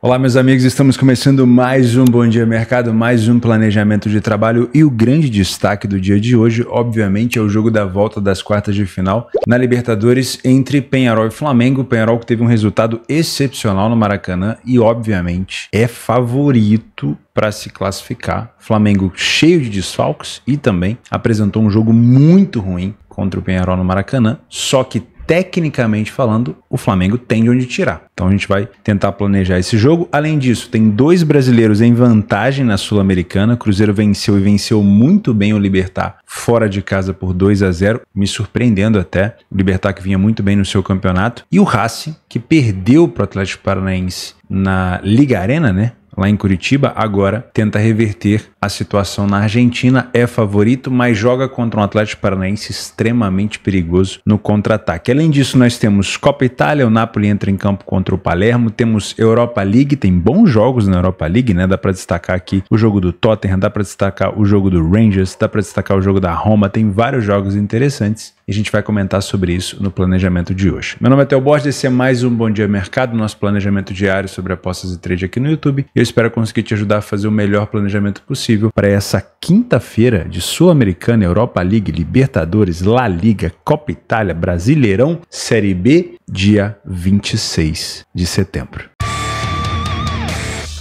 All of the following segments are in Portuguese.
Olá, meus amigos, estamos começando mais um Bom Dia Mercado, mais um planejamento de trabalho e o grande destaque do dia de hoje, obviamente, é o jogo da volta das quartas de final na Libertadores entre Penharol e Flamengo. Penharol que teve um resultado excepcional no Maracanã e, obviamente, é favorito para se classificar. Flamengo cheio de desfalques e também apresentou um jogo muito ruim contra o Penharol no Maracanã, só que tecnicamente falando, o Flamengo tem de onde tirar. Então a gente vai tentar planejar esse jogo. Além disso, tem dois brasileiros em vantagem na Sul-Americana. Cruzeiro venceu e venceu muito bem o Libertar fora de casa por 2 a 0, me surpreendendo até. O Libertar que vinha muito bem no seu campeonato. E o Racing, que perdeu para o Atlético Paranaense na Liga Arena, né? lá em Curitiba, agora tenta reverter a situação na Argentina. É favorito, mas joga contra um Atlético Paranaense extremamente perigoso no contra-ataque. Além disso, nós temos Copa Itália, o Napoli entra em campo contra o Palermo, temos Europa League, tem bons jogos na Europa League, né? Dá para destacar aqui o jogo do Tottenham, dá para destacar o jogo do Rangers, dá para destacar o jogo da Roma, tem vários jogos interessantes e a gente vai comentar sobre isso no planejamento de hoje. Meu nome é Theo Borges, esse é mais um Bom Dia Mercado, nosso planejamento diário sobre apostas e trade aqui no YouTube. Eu espero conseguir te ajudar a fazer o melhor planejamento possível para essa quinta-feira de Sul-Americana, Europa League, Libertadores, La Liga, Copa Itália, Brasileirão, Série B, dia 26 de setembro.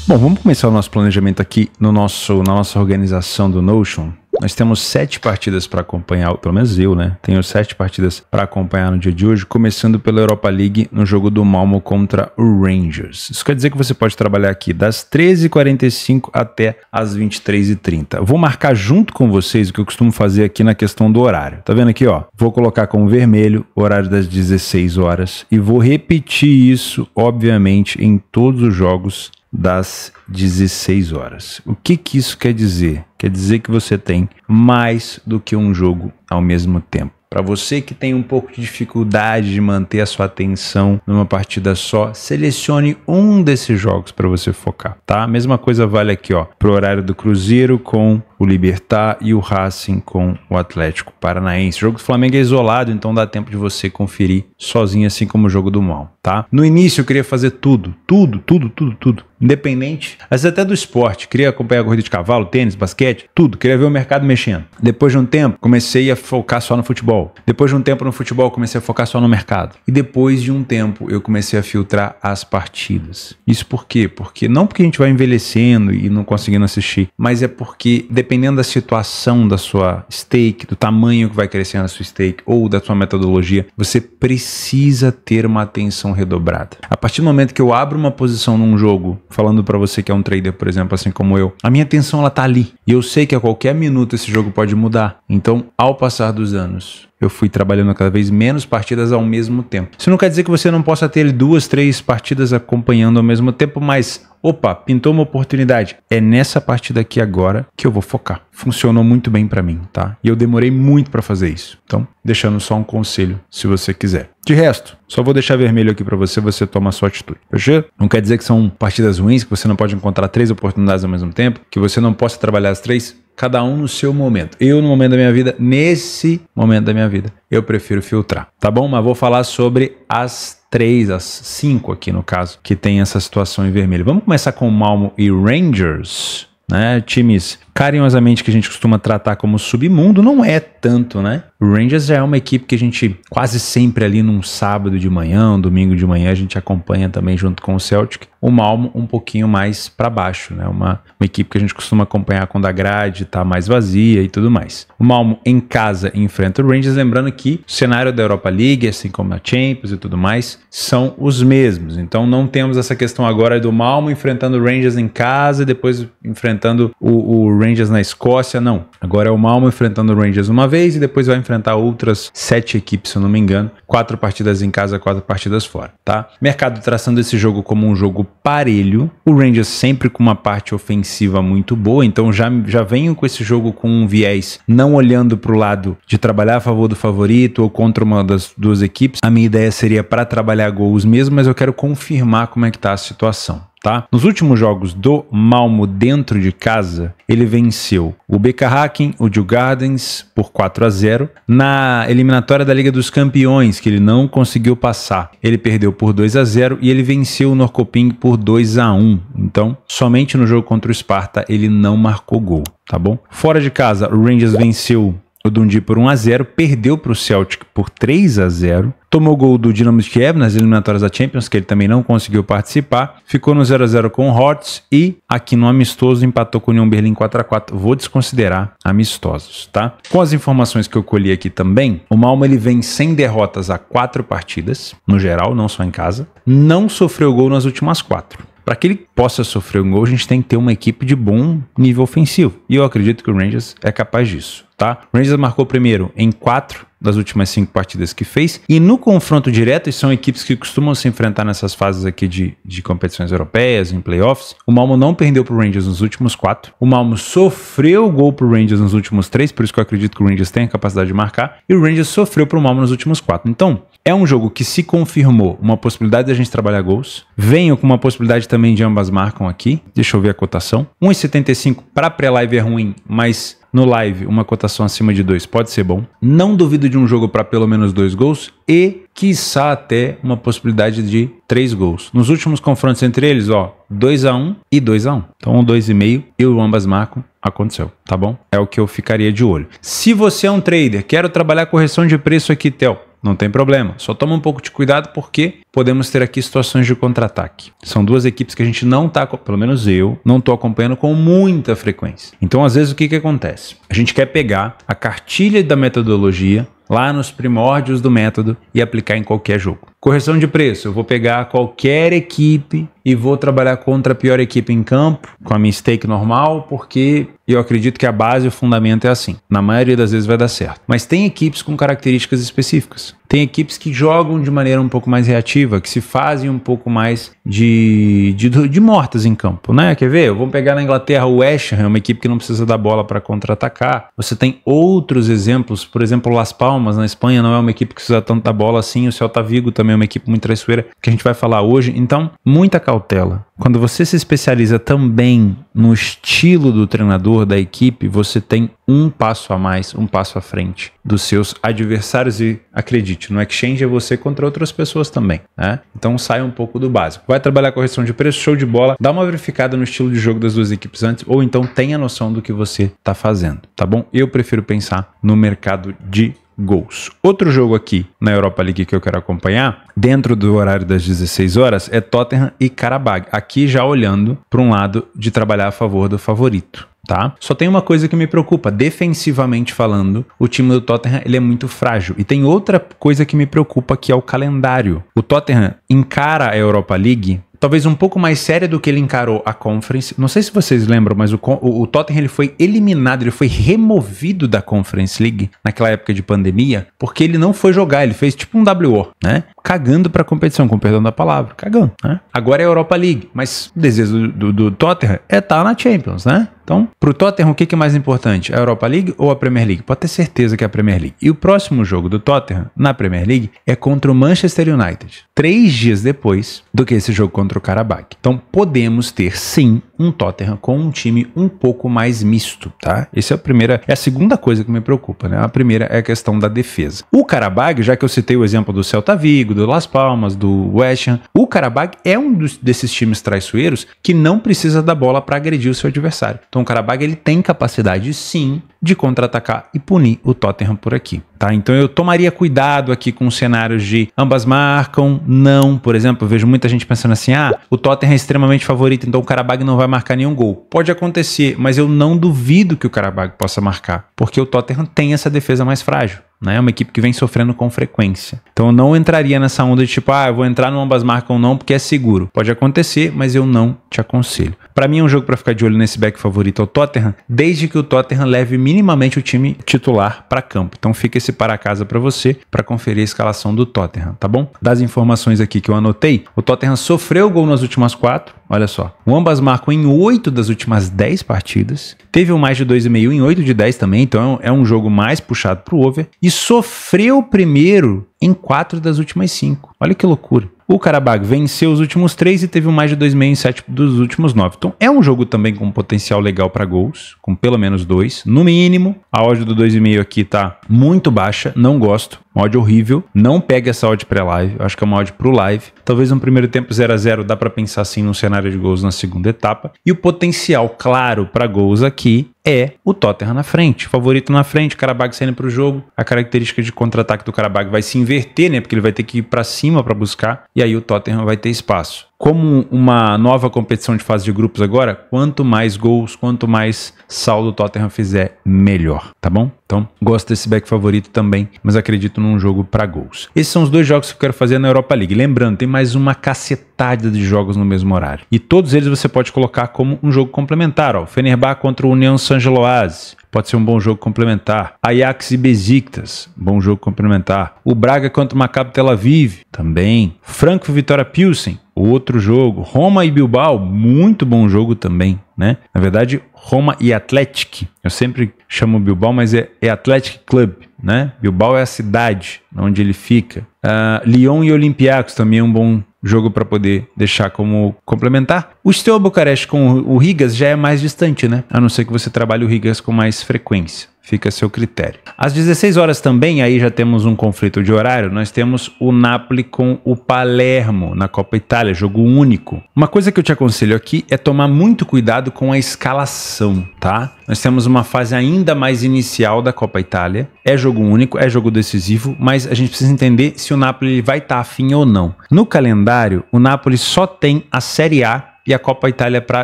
Bom, vamos começar o nosso planejamento aqui no nosso, na nossa organização do Notion nós temos sete partidas para acompanhar, pelo menos eu, né? Tenho sete partidas para acompanhar no dia de hoje, começando pela Europa League no jogo do Malmo contra o Rangers. Isso quer dizer que você pode trabalhar aqui das 13h45 até as 23h30. Vou marcar junto com vocês o que eu costumo fazer aqui na questão do horário. Tá vendo aqui, ó? Vou colocar como vermelho o horário das 16 horas e vou repetir isso, obviamente, em todos os jogos das 16 horas. O que, que isso quer dizer? Quer dizer que você tem mais do que um jogo ao mesmo tempo. Para você que tem um pouco de dificuldade de manter a sua atenção numa partida só, selecione um desses jogos para você focar, tá? A mesma coisa vale aqui, ó, pro horário do Cruzeiro com o Libertar e o Racing com o Atlético Paranaense. O jogo do Flamengo é isolado, então dá tempo de você conferir sozinho, assim como o jogo do Mal. tá? No início eu queria fazer tudo, tudo, tudo, tudo, tudo. Independente, vezes até do esporte. Queria acompanhar a corrida de cavalo, tênis, basquete, tudo. Queria ver o mercado mexendo. Depois de um tempo, comecei a focar só no futebol. Depois de um tempo no futebol, comecei a focar só no mercado. E depois de um tempo, eu comecei a filtrar as partidas. Isso por quê? Porque não porque a gente vai envelhecendo e não conseguindo assistir, mas é porque depende dependendo da situação da sua stake, do tamanho que vai crescendo a sua stake ou da sua metodologia, você precisa ter uma atenção redobrada. A partir do momento que eu abro uma posição num jogo, falando para você que é um trader, por exemplo, assim como eu, a minha atenção ela tá ali. E eu sei que a qualquer minuto esse jogo pode mudar. Então, ao passar dos anos, eu fui trabalhando cada vez menos partidas ao mesmo tempo. Isso não quer dizer que você não possa ter duas, três partidas acompanhando ao mesmo tempo, mas opa, pintou uma oportunidade. É nessa partida aqui agora que eu vou focar. Funcionou muito bem para mim, tá? E eu demorei muito para fazer isso. Então, deixando só um conselho, se você quiser. De resto, só vou deixar vermelho aqui para você, você toma a sua atitude. Fechou? Não quer dizer que são partidas ruins, que você não pode encontrar três oportunidades ao mesmo tempo, que você não possa trabalhar as três, cada um no seu momento. Eu, no momento da minha vida, nesse momento da minha vida, eu prefiro filtrar, tá bom? Mas vou falar sobre as três, as cinco aqui no caso, que tem essa situação em vermelho. Vamos começar com o Malmo e Rangers, né? Times carinhosamente que a gente costuma tratar como submundo, não é tanto, né? O Rangers é uma equipe que a gente quase sempre ali num sábado de manhã, um domingo de manhã, a gente acompanha também junto com o Celtic. O Malmo um pouquinho mais para baixo, né? Uma, uma, equipe que a gente costuma acompanhar quando a grade tá mais vazia e tudo mais. O Malmo em casa enfrenta o Rangers, lembrando que o cenário da Europa League, assim como a Champions e tudo mais, são os mesmos. Então não temos essa questão agora do Malmo enfrentando o Rangers em casa e depois enfrentando o, o Rangers Rangers na Escócia, não. Agora é o Malmo enfrentando o Rangers uma vez e depois vai enfrentar outras sete equipes, se eu não me engano. Quatro partidas em casa, quatro partidas fora, tá? Mercado traçando esse jogo como um jogo parelho. O Rangers sempre com uma parte ofensiva muito boa, então já, já venho com esse jogo com um viés, não olhando para o lado de trabalhar a favor do favorito ou contra uma das duas equipes. A minha ideia seria para trabalhar gols mesmo, mas eu quero confirmar como é que tá a situação tá? Nos últimos jogos do Malmo dentro de casa, ele venceu o BK Hacking, o Dew Gardens por 4 a 0 na eliminatória da Liga dos Campeões, que ele não conseguiu passar. Ele perdeu por 2 a 0 e ele venceu o Norcoping por 2 a 1. Então, somente no jogo contra o Sparta ele não marcou gol, tá bom? Fora de casa, o Rangers venceu o Dundee por 1 a 0, perdeu para o Celtic por 3 a 0 Tomou gol do Dinamo de Kiev nas eliminatórias da Champions, que ele também não conseguiu participar. Ficou no 0 a 0 com o Hortz e aqui no amistoso empatou com o Union Berlin 4 a 4. Vou desconsiderar amistosos, tá? Com as informações que eu colhi aqui também, o Malmo ele vem sem derrotas a quatro partidas, no geral, não só em casa. Não sofreu gol nas últimas quatro para que ele possa sofrer um gol, a gente tem que ter uma equipe de bom nível ofensivo. E eu acredito que o Rangers é capaz disso tá? Rangers marcou primeiro em quatro das últimas cinco partidas que fez. E no confronto direto, e são equipes que costumam se enfrentar nessas fases aqui de, de competições europeias, em playoffs, o Malmo não perdeu pro Rangers nos últimos quatro. O Malmo sofreu gol pro Rangers nos últimos três, por isso que eu acredito que o Rangers tem a capacidade de marcar. E o Rangers sofreu pro Malmo nos últimos quatro. Então, é um jogo que se confirmou uma possibilidade a gente trabalhar gols. Venho com uma possibilidade também de ambas marcam aqui. Deixa eu ver a cotação. 1,75 para pré-live é ruim, mas no live uma cotação acima de 2 pode ser bom. Não duvido de um jogo para pelo menos dois gols e, quiçá, até uma possibilidade de três gols. Nos últimos confrontos entre eles, ó, 2 a 1 um e 2 a 1 um. Então, 2,5 eu ambas marcam, aconteceu, tá bom? É o que eu ficaria de olho. Se você é um trader, quero trabalhar correção de preço aqui, tel. Não tem problema. Só toma um pouco de cuidado porque podemos ter aqui situações de contra-ataque. São duas equipes que a gente não está, pelo menos eu, não estou acompanhando com muita frequência. Então, às vezes, o que, que acontece? A gente quer pegar a cartilha da metodologia lá nos primórdios do método e aplicar em qualquer jogo. Correção de preço, eu vou pegar qualquer equipe e vou trabalhar contra a pior equipe em campo, com a minha stake normal, porque eu acredito que a base e o fundamento é assim. Na maioria das vezes vai dar certo. Mas tem equipes com características específicas. Tem equipes que jogam de maneira um pouco mais reativa, que se fazem um pouco mais de, de, de mortas em campo, né? Quer ver? Vamos pegar na Inglaterra o West Ham, é uma equipe que não precisa da bola para contra-atacar. Você tem outros exemplos, por exemplo, Las Palmas na Espanha não é uma equipe que precisa tanto da bola assim. O Celta Vigo também é uma equipe muito traiçoeira, que a gente vai falar hoje. Então, muita cautela. Quando você se especializa também no estilo do treinador, da equipe, você tem um passo a mais, um passo à frente dos seus adversários. E acredite, no exchange é você contra outras pessoas também. Né? Então sai um pouco do básico. Vai trabalhar correção de preço, show de bola, dá uma verificada no estilo de jogo das duas equipes antes, ou então tenha noção do que você está fazendo, tá bom? Eu prefiro pensar no mercado de gols. Outro jogo aqui na Europa League que eu quero acompanhar, dentro do horário das 16 horas, é Tottenham e Karabag. Aqui já olhando para um lado de trabalhar a favor do favorito. Tá? Só tem uma coisa que me preocupa, defensivamente falando, o time do Tottenham ele é muito frágil. E tem outra coisa que me preocupa que é o calendário. O Tottenham encara a Europa League talvez um pouco mais séria do que ele encarou a Conference. Não sei se vocês lembram, mas o, o, o, Tottenham ele foi eliminado, ele foi removido da Conference League naquela época de pandemia, porque ele não foi jogar, ele fez tipo um WO, né? Cagando pra competição, com perdão da palavra, cagando, né? Agora é a Europa League, mas o desejo do, do, do Tottenham é estar tá na Champions, né? Então, para o Tottenham, o que, que é mais importante? A Europa League ou a Premier League? Pode ter certeza que é a Premier League. E o próximo jogo do Tottenham na Premier League é contra o Manchester United, três dias depois do que esse jogo contra o Karabakh. Então, podemos ter sim um Tottenham com um time um pouco mais misto, tá? Essa é a primeira, é a segunda coisa que me preocupa, né? A primeira é a questão da defesa. O Carabag já que eu citei o exemplo do Celta Vigo, do Las Palmas, do West Ham, o Carabag é um dos, desses times traiçoeiros que não precisa da bola para agredir o seu adversário. Então o Karabag ele tem capacidade sim de contra-atacar e punir o Tottenham por aqui. Tá? Então eu tomaria cuidado aqui com cenários de ambas marcam, não, por exemplo, eu vejo muita gente pensando assim: ah, o Tottenham é extremamente favorito, então o Karabag não vai marcar nenhum gol. Pode acontecer, mas eu não duvido que o Karabag possa marcar, porque o Tottenham tem essa defesa mais frágil né? É uma equipe que vem sofrendo com frequência. Então eu não entraria nessa onda de tipo, ah, eu vou entrar no ambas marcas ou não porque é seguro. Pode acontecer, mas eu não te aconselho. Para mim é um jogo para ficar de olho nesse back favorito ao é Tottenham, desde que o Tottenham leve minimamente o time titular para campo. Então fica esse para casa para você para conferir a escalação do Tottenham, tá bom? Das informações aqui que eu anotei, o Tottenham sofreu gol nas últimas quatro Olha só. O ambas marcou em 8 das últimas 10 partidas. Teve um mais de 2,5 em 8 de 10 também, então é, é um jogo mais puxado para o over. E sofreu primeiro em quatro das últimas cinco. Olha que loucura. O Karabakh venceu os últimos três e teve um mais de 2,67 dos últimos nove. Então é um jogo também com potencial legal para gols, com pelo menos dois. No mínimo, a odd do 2,5 aqui tá muito baixa, não gosto. Uma odd horrível. Não pega essa odd pré-live, acho que é uma odd pro live. Talvez um primeiro tempo 0 a 0 dá para pensar assim no cenário de gols na segunda etapa. E o potencial claro para gols aqui é o Tottenham na frente. Favorito na frente, o Karabag saindo para o jogo. A característica de contra-ataque do Karabag vai se inverter, né? Porque ele vai ter que ir para cima para buscar. E aí o Tottenham vai ter espaço como uma nova competição de fase de grupos agora, quanto mais gols, quanto mais saldo o Tottenham fizer, melhor, tá bom? Então, gosto desse back favorito também, mas acredito num jogo para gols. Esses são os dois jogos que eu quero fazer na Europa League. Lembrando, tem mais uma cacetada de jogos no mesmo horário. E todos eles você pode colocar como um jogo complementar, ó. Fenerbahçe contra o União saint gilloise pode ser um bom jogo complementar. Ajax e Besiktas, bom jogo complementar. O Braga contra o Maccabi Tel Aviv, também. Franco Vitória Pilsen, Outro jogo, Roma e Bilbao, muito bom jogo também, né? Na verdade, Roma e Atlético. Eu sempre chamo Bilbao, mas é, é Atlético Club, né? Bilbao é a cidade onde ele fica. Uh, Lyon e Olympiacos também é um bom jogo para poder deixar como complementar. O Steaua Bucareste com o Rigas já é mais distante, né? A não ser que você trabalhe o Rigas com mais frequência. Fica a seu critério. Às 16 horas também, aí já temos um conflito de horário, nós temos o Napoli com o Palermo na Copa Itália, jogo único. Uma coisa que eu te aconselho aqui é tomar muito cuidado com a escalação, tá? Nós temos uma fase ainda mais inicial da Copa Itália. É jogo único, é jogo decisivo, mas a gente precisa entender se o Napoli vai estar tá afim ou não. No calendário, o Napoli só tem a Série A e a Copa Itália para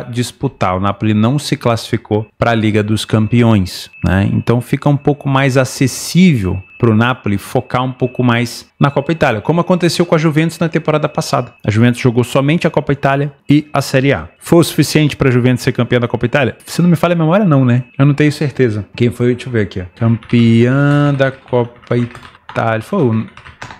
disputar. O Napoli não se classificou para a Liga dos Campeões, né? Então fica um pouco mais acessível para o Napoli focar um pouco mais na Copa Itália, como aconteceu com a Juventus na temporada passada. A Juventus jogou somente a Copa Itália e a Série A. Foi o suficiente para a Juventus ser campeã da Copa Itália? Se não me falha a memória, não, né? Eu não tenho certeza. Quem foi? Deixa eu ver aqui. Ó. Campeã da Copa Itália. Foi,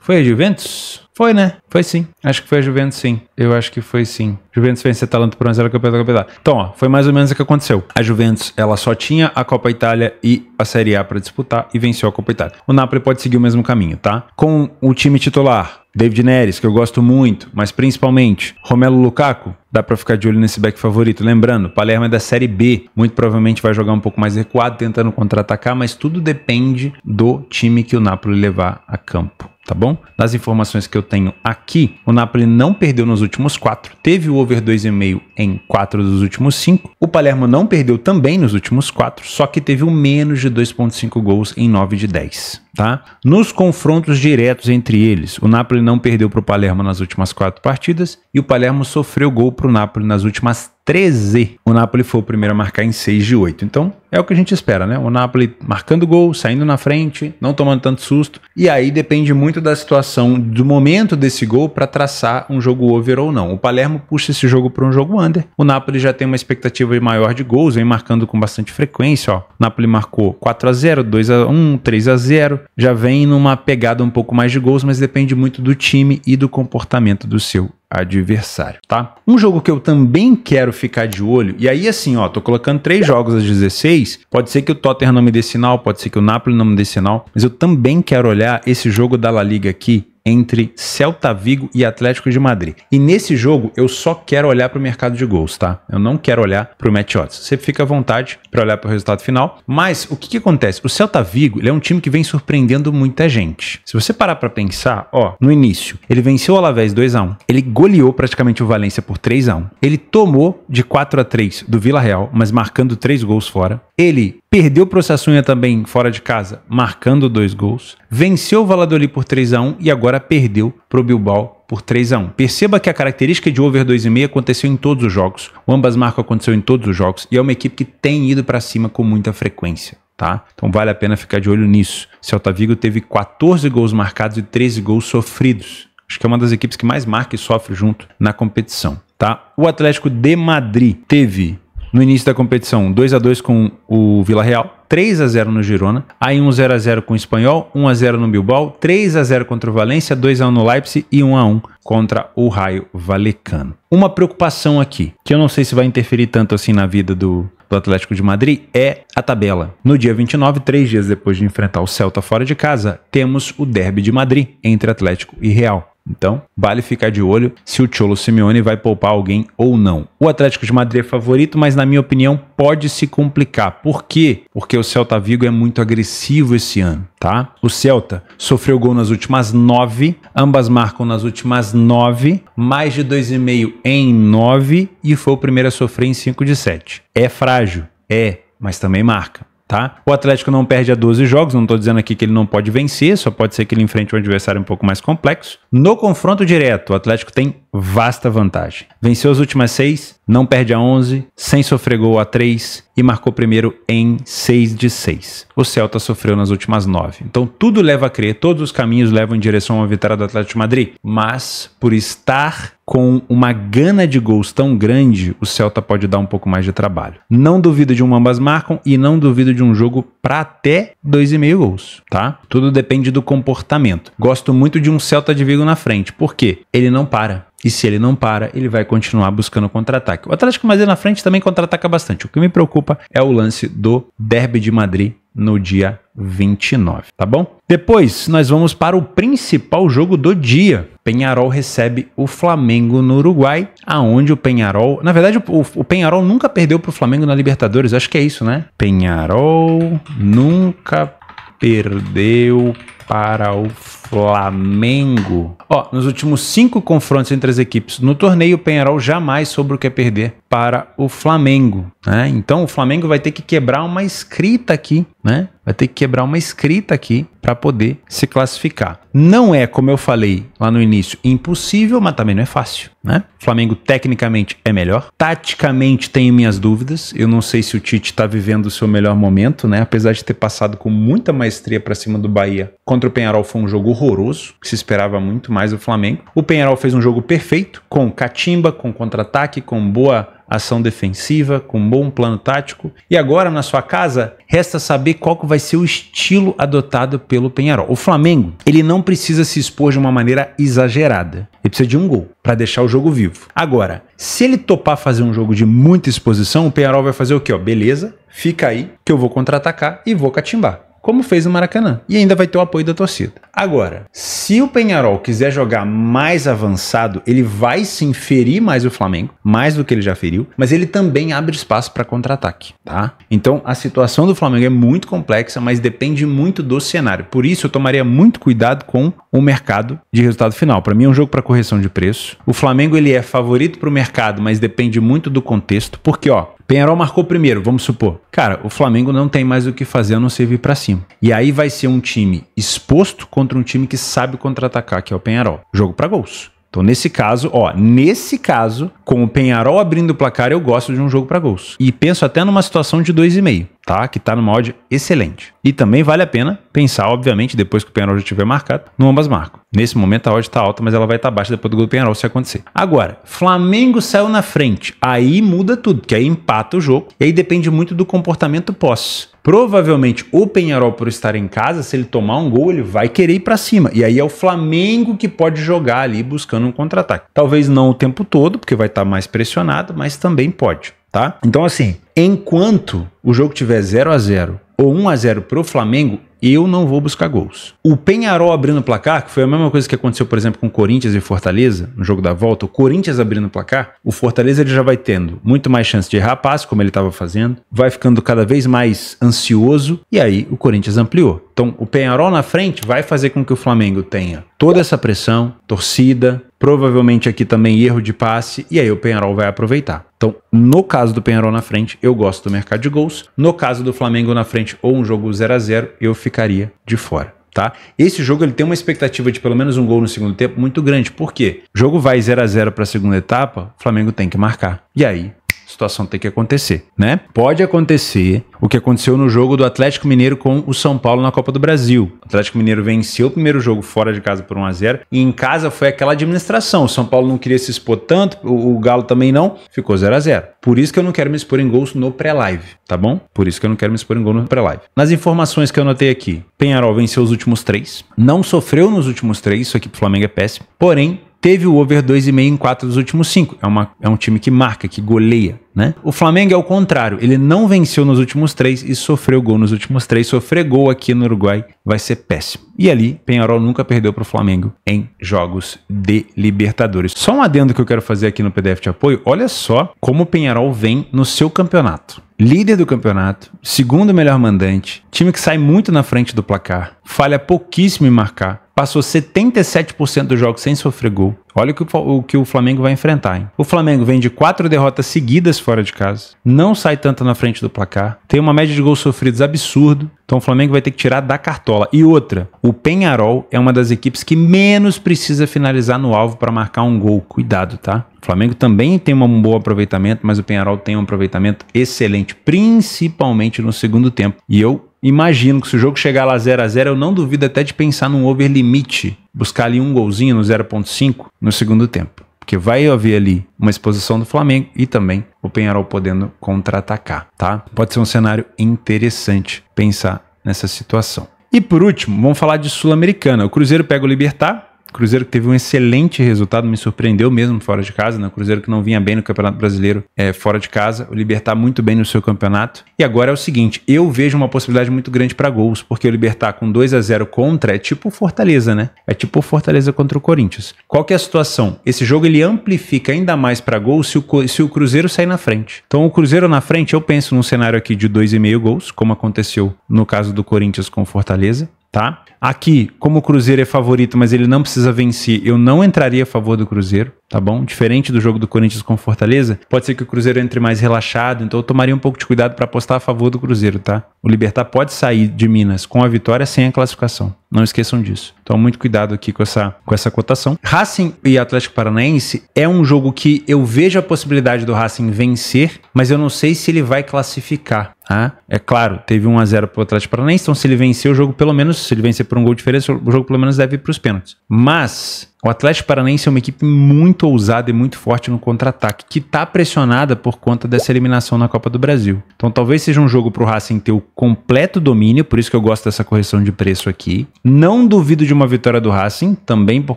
foi a Juventus? Foi, né? Foi sim. Acho que foi a Juventus, sim. Eu acho que foi sim. Juventus vence Atalanta por é 1 0 campeão da Itália. Então, ó, foi mais ou menos o que aconteceu. A Juventus, ela só tinha a Copa Itália e a Série A para disputar e venceu a Copa Itália. O Napoli pode seguir o mesmo caminho, tá? Com o time titular, David Neres, que eu gosto muito, mas principalmente Romelo Lukaku, dá para ficar de olho nesse back favorito. Lembrando, Palermo é da Série B, muito provavelmente vai jogar um pouco mais recuado, tentando contra-atacar, mas tudo depende do time que o Napoli levar a campo, tá bom? Das informações que eu tenho aqui aqui, o Napoli não perdeu nos últimos quatro, teve o over 2,5 em quatro dos últimos cinco. O Palermo não perdeu também nos últimos quatro, só que teve o menos de 2,5 gols em 9 de 10. Tá? Nos confrontos diretos entre eles, o Napoli não perdeu para o Palermo nas últimas quatro partidas e o Palermo sofreu gol para o Napoli nas últimas 13. O Napoli foi o primeiro a marcar em 6 de 8. Então, é o que a gente espera, né? O Napoli marcando gol, saindo na frente, não tomando tanto susto. E aí depende muito da situação, do momento desse gol para traçar um jogo over ou não. O Palermo puxa esse jogo para um jogo under. O Napoli já tem uma expectativa maior de gols, vem marcando com bastante frequência, ó. O Napoli marcou 4 a 0, 2 a 1, 3 a 0. Já vem numa pegada um pouco mais de gols, mas depende muito do time e do comportamento do seu adversário, tá? Um jogo que eu também quero ficar de olho, e aí assim, ó, tô colocando três jogos às 16, pode ser que o Tottenham não me dê sinal, pode ser que o Napoli não me dê sinal, mas eu também quero olhar esse jogo da La Liga aqui, entre Celta Vigo e Atlético de Madrid. E nesse jogo eu só quero olhar para o mercado de gols, tá? Eu não quero olhar para o match odds. Você fica à vontade para olhar para o resultado final. Mas o que, que acontece? O Celta Vigo é um time que vem surpreendendo muita gente. Se você parar para pensar, ó, no início ele venceu o Alavés 2 a 1, ele goleou praticamente o Valência por 3 a 1, ele tomou de 4 a 3 do Vila Real, mas marcando três gols fora. Ele Perdeu para o Sassunha também fora de casa, marcando dois gols. Venceu o Valladolid por 3 a 1 e agora perdeu para o Bilbao por 3 a 1. Perceba que a característica de over 2,5 aconteceu em todos os jogos. O ambas marcas aconteceu em todos os jogos e é uma equipe que tem ido para cima com muita frequência. Tá? Então vale a pena ficar de olho nisso. Celta Vigo teve 14 gols marcados e 13 gols sofridos. Acho que é uma das equipes que mais marca e sofre junto na competição. Tá? O Atlético de Madrid teve no início da competição, 2 a 2 com o Vila Real, 3 a 0 no Girona, aí um 0 a 0 com o Espanhol, 1 a 0 no Bilbao, 3 a 0 contra o Valência, 2 a 1 no Leipzig e 1 a 1 contra o Raio Valecano. Uma preocupação aqui, que eu não sei se vai interferir tanto assim na vida do, do Atlético de Madrid é a tabela. No dia 29, três dias depois de enfrentar o Celta fora de casa, temos o Derby de Madrid entre Atlético e Real. Então, vale ficar de olho se o Cholo Simeone vai poupar alguém ou não. O Atlético de Madrid é favorito, mas na minha opinião pode se complicar. Por quê? Porque o Celta Vigo é muito agressivo esse ano, tá? O Celta sofreu gol nas últimas nove, ambas marcam nas últimas nove, mais de dois e meio em nove e foi o primeiro a sofrer em cinco de sete. É frágil, é, mas também marca. Tá? O Atlético não perde a 12 jogos, não estou dizendo aqui que ele não pode vencer, só pode ser que ele enfrente um adversário um pouco mais complexo. No confronto direto, o Atlético tem vasta vantagem. Venceu as últimas seis, não perde a 11, sem sofrer gol a 3 e marcou primeiro em 6 de 6. O Celta sofreu nas últimas 9. Então tudo leva a crer, todos os caminhos levam em direção a uma vitória do Atlético de Madrid, mas por estar com uma gana de gols tão grande, o Celta pode dar um pouco mais de trabalho. Não duvido de um ambas marcam e não duvido de um jogo para até 2,5 gols, tá? Tudo depende do comportamento. Gosto muito de um Celta de Vigo na frente, porque ele não para. E se ele não para, ele vai continuar buscando contra-ataque. O Atlético Madrid na frente também contra-ataca bastante. O que me preocupa é o lance do Derby de Madrid no dia 29, tá bom? Depois nós vamos para o principal jogo do dia. Penharol recebe o Flamengo no Uruguai, aonde o Penharol, na verdade o, o Penharol nunca perdeu para o Flamengo na Libertadores, acho que é isso, né? Penharol nunca perdeu para o Flamengo. Ó, nos últimos cinco confrontos entre as equipes no torneio, o Penharol jamais soube o que é perder para o Flamengo. Né? Então o Flamengo vai ter que quebrar uma escrita aqui, né? Vai ter que quebrar uma escrita aqui para poder se classificar. Não é, como eu falei lá no início, impossível, mas também não é fácil, né? O Flamengo tecnicamente é melhor. Taticamente tenho minhas dúvidas. Eu não sei se o Tite está vivendo o seu melhor momento, né? Apesar de ter passado com muita maestria para cima do Bahia. Contra o Penharol foi um jogo horroroso, que se esperava muito mais do Flamengo. O Penharol fez um jogo perfeito, com catimba, com contra-ataque, com boa ação defensiva, com um bom plano tático. E agora, na sua casa, resta saber qual vai ser o estilo adotado pelo Penharol. O Flamengo, ele não precisa se expor de uma maneira exagerada. Ele precisa de um gol para deixar o jogo vivo. Agora, se ele topar fazer um jogo de muita exposição, o Penharol vai fazer o quê? Ó, beleza, fica aí que eu vou contra-atacar e vou catimbar como fez no Maracanã. E ainda vai ter o apoio da torcida. Agora, se o Penharol quiser jogar mais avançado, ele vai sim ferir mais o Flamengo, mais do que ele já feriu, mas ele também abre espaço para contra-ataque, tá? Então, a situação do Flamengo é muito complexa, mas depende muito do cenário. Por isso, eu tomaria muito cuidado com o mercado de resultado final. Para mim, é um jogo para correção de preço. O Flamengo ele é favorito para o mercado, mas depende muito do contexto, porque ó, Penharol marcou primeiro, vamos supor. Cara, o Flamengo não tem mais o que fazer a não servir para cima. E aí vai ser um time exposto contra um time que sabe contra-atacar, que é o Penharol. Jogo para gols. Então, nesse caso, ó, nesse caso, com o Penharol abrindo o placar, eu gosto de um jogo para gols. E penso até numa situação de 2,5 tá? Que está numa odd excelente. E também vale a pena pensar, obviamente, depois que o Penarol já estiver marcado, no ambas marcam. Nesse momento a odd está alta, mas ela vai estar tá baixa depois do gol do Penarol se acontecer. Agora, Flamengo saiu na frente, aí muda tudo, que aí empata o jogo, e aí depende muito do comportamento pós. Provavelmente o Penharol, por estar em casa, se ele tomar um gol, ele vai querer ir para cima. E aí é o Flamengo que pode jogar ali buscando um contra-ataque. Talvez não o tempo todo, porque vai estar tá mais pressionado, mas também pode, tá? Então, assim, enquanto o jogo tiver 0 a 0 ou 1 a 0 o Flamengo, eu não vou buscar gols. O Penharol abrindo o placar, que foi a mesma coisa que aconteceu, por exemplo, com Corinthians e Fortaleza, no jogo da volta, o Corinthians abrindo o placar, o Fortaleza ele já vai tendo muito mais chance de errar passe, como ele estava fazendo, vai ficando cada vez mais ansioso, e aí o Corinthians ampliou. Então, o Penharol na frente vai fazer com que o Flamengo tenha toda essa pressão, torcida, provavelmente aqui também erro de passe, e aí o Penharol vai aproveitar. Então, no caso do Penharol na frente, eu gosto do mercado de gols. No caso do Flamengo na frente ou um jogo 0 a 0 eu ficaria de fora. Tá? Esse jogo ele tem uma expectativa de pelo menos um gol no segundo tempo muito grande. Por quê? O jogo vai 0 a 0 para a segunda etapa, o Flamengo tem que marcar. E aí, situação tem que acontecer, né? Pode acontecer o que aconteceu no jogo do Atlético Mineiro com o São Paulo na Copa do Brasil. O Atlético Mineiro venceu o primeiro jogo fora de casa por 1 a 0 e em casa foi aquela administração. O São Paulo não queria se expor tanto, o, Galo também não, ficou 0 a 0. Por isso que eu não quero me expor em gols no pré-live, tá bom? Por isso que eu não quero me expor em gols no pré-live. Nas informações que eu anotei aqui, Penharol venceu os últimos três, não sofreu nos últimos três, isso aqui pro Flamengo é péssimo. Porém, teve o over 2,5 em 4 dos últimos 5. É, uma, é um time que marca, que goleia, né? O Flamengo é o contrário, ele não venceu nos últimos 3 e sofreu gol nos últimos 3, Sofreu gol aqui no Uruguai vai ser péssimo. E ali, Penharol nunca perdeu para o Flamengo em jogos de Libertadores. Só um adendo que eu quero fazer aqui no PDF de apoio, olha só como o Penharol vem no seu campeonato líder do campeonato, segundo melhor mandante, time que sai muito na frente do placar, falha pouquíssimo em marcar, Passou 77% dos jogos sem sofrer gol. Olha o que o, o que o, Flamengo vai enfrentar, hein? O Flamengo vem de quatro derrotas seguidas fora de casa. Não sai tanto na frente do placar. Tem uma média de gols sofridos absurdo. Então o Flamengo vai ter que tirar da cartola. E outra, o Penharol é uma das equipes que menos precisa finalizar no alvo para marcar um gol. Cuidado, tá? O Flamengo também tem um bom aproveitamento, mas o Penharol tem um aproveitamento excelente, principalmente no segundo tempo. E eu Imagino que se o jogo chegar lá 0 a 0 eu não duvido até de pensar num over limite, buscar ali um golzinho no 0.5 no segundo tempo. Porque vai haver ali uma exposição do Flamengo e também o Penharol podendo contra-atacar, tá? Pode ser um cenário interessante pensar nessa situação. E por último, vamos falar de Sul-Americana. O Cruzeiro pega o Libertar, Cruzeiro que teve um excelente resultado, me surpreendeu mesmo fora de casa, né? O Cruzeiro que não vinha bem no Campeonato Brasileiro é, fora de casa, o Libertar muito bem no seu campeonato. E agora é o seguinte, eu vejo uma possibilidade muito grande para gols, porque o Libertar com 2 a 0 contra é tipo Fortaleza, né? É tipo Fortaleza contra o Corinthians. Qual que é a situação? Esse jogo ele amplifica ainda mais para gols se o, se o Cruzeiro sair na frente. Então o Cruzeiro na frente, eu penso num cenário aqui de 2,5 gols, como aconteceu no caso do Corinthians com o Fortaleza tá? Aqui, como o Cruzeiro é favorito, mas ele não precisa vencer, eu não entraria a favor do Cruzeiro tá bom? Diferente do jogo do Corinthians com Fortaleza, pode ser que o Cruzeiro entre mais relaxado, então eu tomaria um pouco de cuidado para apostar a favor do Cruzeiro, tá? O Libertar pode sair de Minas com a vitória sem a classificação. Não esqueçam disso. Então, muito cuidado aqui com essa, com essa cotação. Racing e Atlético Paranaense é um jogo que eu vejo a possibilidade do Racing vencer, mas eu não sei se ele vai classificar. Ah, é claro, teve 1 a 0 para o Atlético Paranaense, então se ele vencer o jogo, pelo menos, se ele vencer por um gol de diferença, o jogo pelo menos deve ir para os pênaltis. Mas o Atlético Paranaense é uma equipe muito ousada e muito forte no contra-ataque, que está pressionada por conta dessa eliminação na Copa do Brasil. Então talvez seja um jogo para o Racing ter o completo domínio, por isso que eu gosto dessa correção de preço aqui. Não duvido de uma vitória do Racing, também por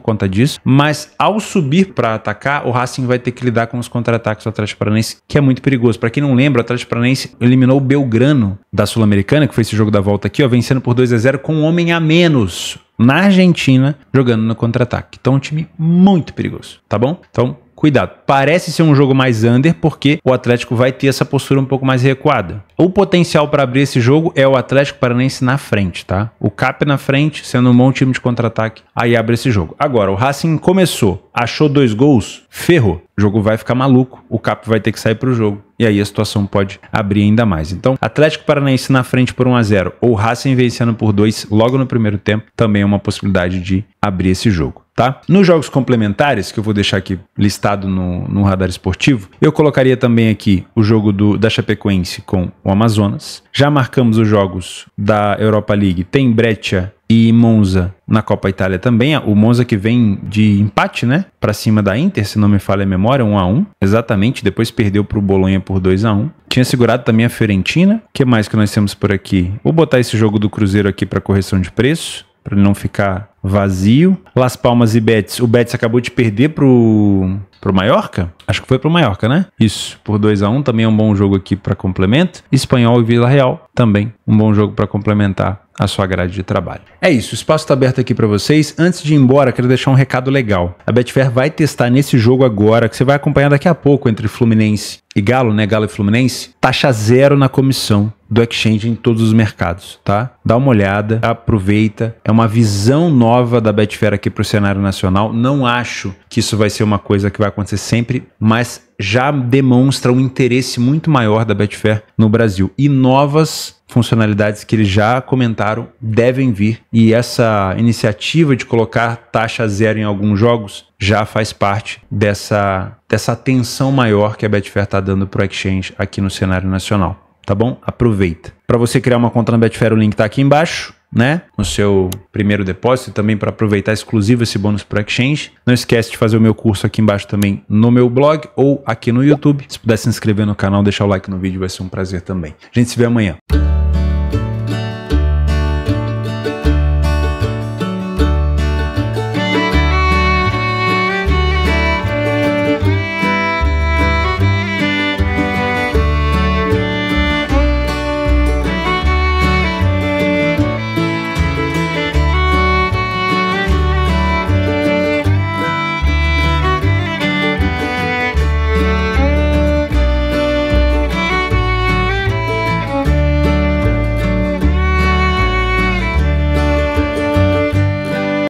conta disso, mas ao subir para atacar, o Racing vai ter que lidar com os contra-ataques do Atlético Paranaense, que é muito perigoso. Para quem não lembra, o Atlético Paranaense eliminou o Belgrano da Sul-Americana, que foi esse jogo da volta aqui, ó, vencendo por 2 a 0 com um homem a menos na Argentina jogando no contra-ataque. Então, um time muito perigoso, tá bom? Então, cuidado. Parece ser um jogo mais under porque o Atlético vai ter essa postura um pouco mais recuada. O potencial para abrir esse jogo é o Atlético Paranaense na frente, tá? O Cap na frente, sendo um bom time de contra-ataque, aí abre esse jogo. Agora, o Racing começou, achou dois gols, ferrou. O jogo vai ficar maluco, o Cap vai ter que sair para o jogo e aí a situação pode abrir ainda mais. Então, Atlético Paranaense na frente por 1 a 0 ou Racing vencendo por 2 logo no primeiro tempo, também é uma possibilidade de abrir esse jogo. Tá? Nos jogos complementares, que eu vou deixar aqui listado no, no radar esportivo, eu colocaria também aqui o jogo do, da Chapecoense com o Amazonas. Já marcamos os jogos da Europa League, tem Brecha e Monza na Copa Itália também. O Monza que vem de empate, né? Para cima da Inter, se não me falha a memória, 1 a 1 Exatamente, depois perdeu para o Bolonha por 2 a 1 Tinha segurado também a Fiorentina. O que mais que nós temos por aqui? Vou botar esse jogo do Cruzeiro aqui para correção de preço, para não ficar vazio. Las Palmas e Betis. O Betis acabou de perder pro pro Mallorca? Acho que foi pro Mallorca, né? Isso, por 2 a 1 um, também é um bom jogo aqui para complemento. Espanhol e Vila Real também um bom jogo para complementar a sua grade de trabalho. É isso, o espaço está aberto aqui para vocês. Antes de ir embora, quero deixar um recado legal. A Betfair vai testar nesse jogo agora, que você vai acompanhar daqui a pouco entre Fluminense e Galo, né? Galo e Fluminense, taxa zero na comissão do exchange em todos os mercados, tá? Dá uma olhada, aproveita. É uma visão nova da Betfair aqui para o cenário nacional. Não acho que isso vai ser uma coisa que vai vai acontecer sempre, mas já demonstra um interesse muito maior da Betfair no Brasil. E novas funcionalidades que eles já comentaram devem vir. E essa iniciativa de colocar taxa zero em alguns jogos já faz parte dessa, dessa atenção maior que a Betfair está dando para o Exchange aqui no cenário nacional. Tá bom? Aproveita. Para você criar uma conta na Betfair, o link está aqui embaixo né? No seu primeiro depósito e também para aproveitar exclusivo esse bônus para exchange. Não esquece de fazer o meu curso aqui embaixo também no meu blog ou aqui no YouTube. Se puder se inscrever no canal, deixar o like no vídeo vai ser um prazer também. A gente se vê amanhã.